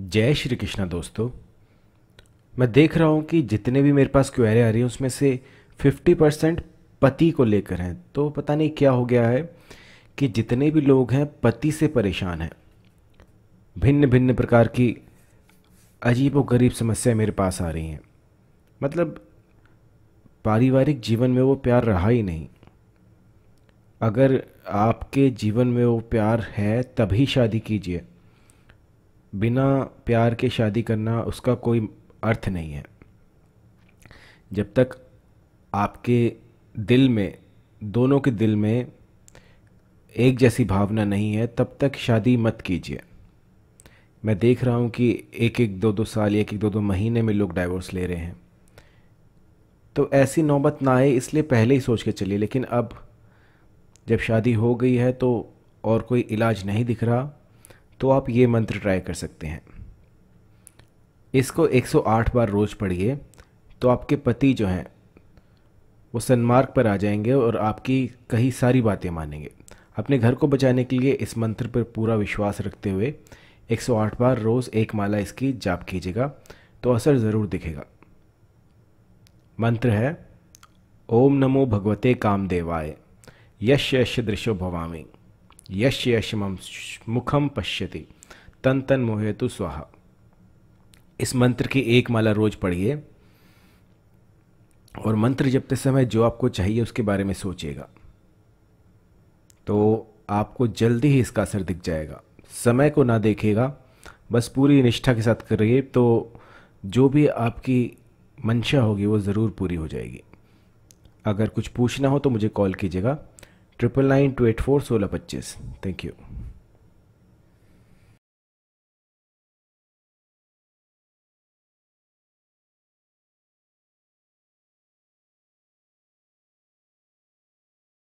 जय श्री कृष्णा दोस्तों मैं देख रहा हूँ कि जितने भी मेरे पास क्वेरी आ रही हैं उसमें से 50 परसेंट पति को लेकर हैं तो पता नहीं क्या हो गया है कि जितने भी लोग हैं पति से परेशान हैं भिन्न भिन्न प्रकार की अजीब व गरीब समस्याएं मेरे पास आ रही हैं मतलब पारिवारिक जीवन में वो प्यार रहा ही नहीं अगर आपके जीवन में वो प्यार है तभी शादी कीजिए बिना प्यार के शादी करना उसका कोई अर्थ नहीं है जब तक आपके दिल में दोनों के दिल में एक जैसी भावना नहीं है तब तक शादी मत कीजिए मैं देख रहा हूँ कि एक एक दो दो साल एक एक दो दो महीने में लोग डाइवोर्स ले रहे हैं तो ऐसी नौबत ना आए इसलिए पहले ही सोच के चलिए लेकिन अब जब शादी हो गई है तो और कोई इलाज नहीं दिख रहा तो आप ये मंत्र ट्राई कर सकते हैं इसको 108 बार रोज़ पढ़िए तो आपके पति जो हैं वो सन्मार्ग पर आ जाएंगे और आपकी कई सारी बातें मानेंगे अपने घर को बचाने के लिए इस मंत्र पर पूरा विश्वास रखते हुए 108 बार रोज़ एक माला इसकी जाप कीजिएगा तो असर ज़रूर दिखेगा मंत्र है ओम नमो भगवते कामदेवाय यश यश दृश्यो भवामी यश यशमम मुखम पश्यति तन तन मोहेतु स्वाहा इस मंत्र की एक माला रोज पढ़िए और मंत्र जपते समय जो आपको चाहिए उसके बारे में सोचेगा तो आपको जल्दी ही इसका असर दिख जाएगा समय को ना देखेगा बस पूरी निष्ठा के साथ करिए तो जो भी आपकी मंशा होगी वो ज़रूर पूरी हो जाएगी अगर कुछ पूछना हो तो मुझे कॉल कीजिएगा triple nine two eight four सोलह पच्चीस थैंक यू